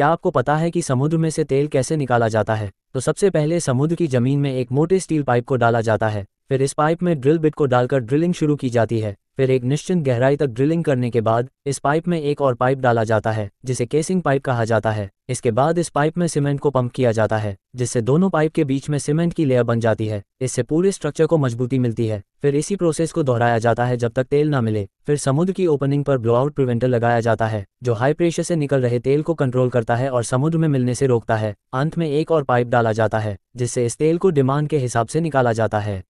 क्या आपको पता है कि समुद्र में से तेल कैसे निकाला जाता है तो सबसे पहले समुद्र की जमीन में एक मोटे स्टील पाइप को डाला जाता है फिर इस पाइप में ड्रिल बिट को डालकर ड्रिलिंग शुरू की जाती है फिर एक निश्चित गहराई तक ड्रिलिंग करने के बाद इस पाइप में एक और पाइप डाला जाता है जिसे केसिंग पाइप कहा जाता है इसके बाद इस पाइप में सीमेंट को पंप किया जाता है जिससे दोनों पाइप के बीच में सीमेंट की लेयर बन जाती है इससे पूरे स्ट्रक्चर को मजबूती मिलती है फिर इसी प्रोसेस को दोहराया जाता है जब तक तेल ना मिले फिर समुद्र की ओपनिंग पर ब्लोआउट प्रिवेंटर लगाया जाता है जो हाई प्रेशर से निकल रहे तेल को कंट्रोल करता है और समुद्र में मिलने से रोकता है अंत में एक और पाइप डाला जाता है जिससे इस तेल को डिमांड के हिसाब से निकाला जाता है